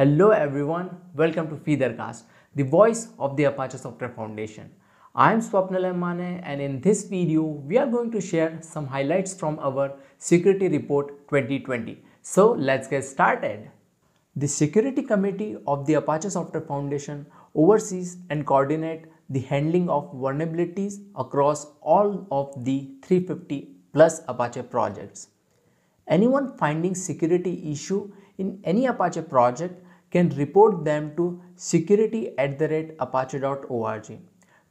Hello everyone, welcome to Feedercast, the voice of the Apache Software Foundation. I am Swapnil Mane and in this video, we are going to share some highlights from our Security Report 2020. So let's get started. The Security Committee of the Apache Software Foundation oversees and coordinates the handling of vulnerabilities across all of the 350 plus Apache projects. Anyone finding security issue in any Apache project can report them to security at the rate apache.org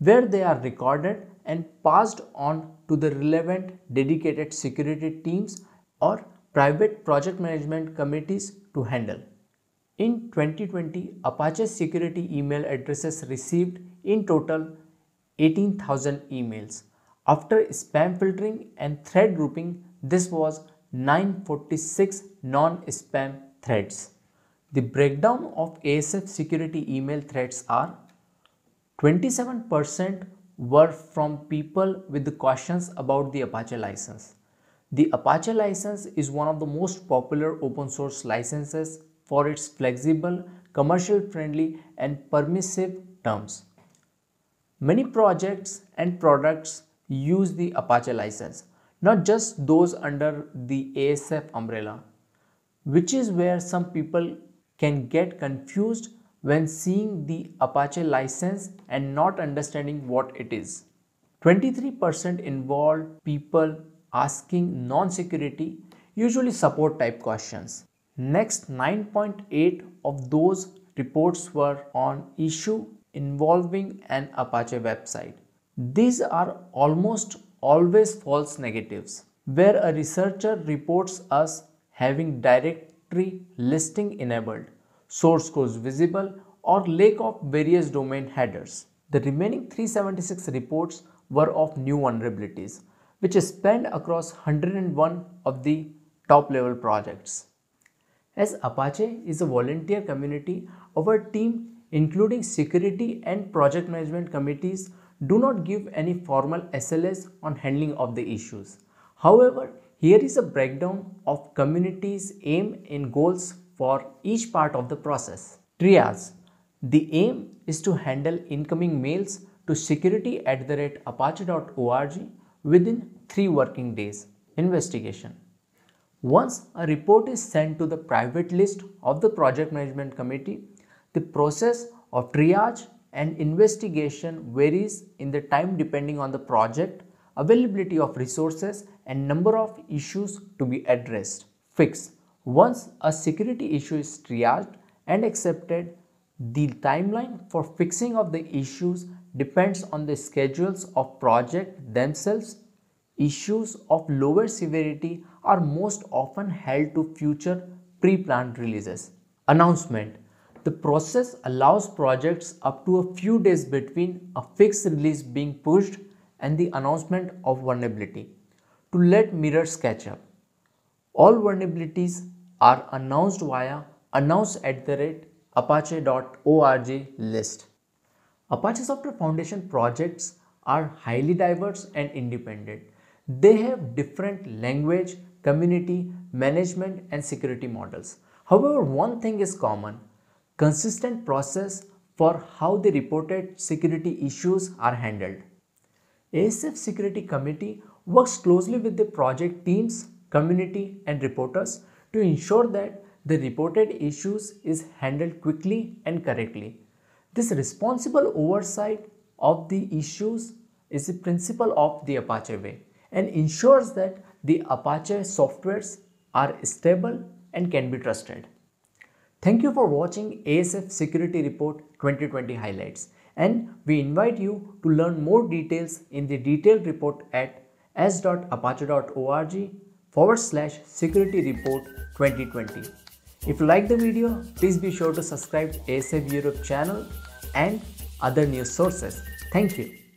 where they are recorded and passed on to the relevant dedicated security teams or private project management committees to handle. In 2020, Apache security email addresses received in total 18,000 emails. After spam filtering and thread grouping, this was 946 non-spam threads. The breakdown of ASF security email threats are 27% were from people with questions about the Apache license. The Apache license is one of the most popular open source licenses for its flexible, commercial friendly and permissive terms. Many projects and products use the Apache license, not just those under the ASF umbrella, which is where some people can get confused when seeing the Apache license and not understanding what it is. 23% involved people asking non-security, usually support type questions. Next 9.8 of those reports were on issue involving an Apache website. These are almost always false negatives, where a researcher reports us having direct tree listing enabled, source codes visible or lack of various domain headers. The remaining 376 reports were of new vulnerabilities, which spanned across 101 of the top level projects. As Apache is a volunteer community, our team, including security and project management committees, do not give any formal SLAs on handling of the issues. However, here is a breakdown of community's aim and goals for each part of the process. Triage. The aim is to handle incoming mails to security at the rate apache.org within three working days. Investigation. Once a report is sent to the private list of the project management committee, the process of triage and investigation varies in the time depending on the project, availability of resources and number of issues to be addressed fixed. Once a security issue is triaged and accepted, the timeline for fixing of the issues depends on the schedules of project themselves. Issues of lower severity are most often held to future pre-planned releases. Announcement The process allows projects up to a few days between a fixed release being pushed and the announcement of vulnerability to let mirrors catch up. All vulnerabilities are announced via announce at the rate apache.org list. Apache Software Foundation projects are highly diverse and independent. They have different language, community, management and security models. However, one thing is common, consistent process for how the reported security issues are handled. ASF Security Committee works closely with the project teams, community and reporters to ensure that the reported issues is handled quickly and correctly. This responsible oversight of the issues is the principle of the Apache Way and ensures that the Apache softwares are stable and can be trusted. Thank you for watching ASF Security Report 2020 Highlights and we invite you to learn more details in the detailed report at s.apache.org forward slash security report 2020. If you like the video, please be sure to subscribe to ASF Europe channel and other news sources. Thank you.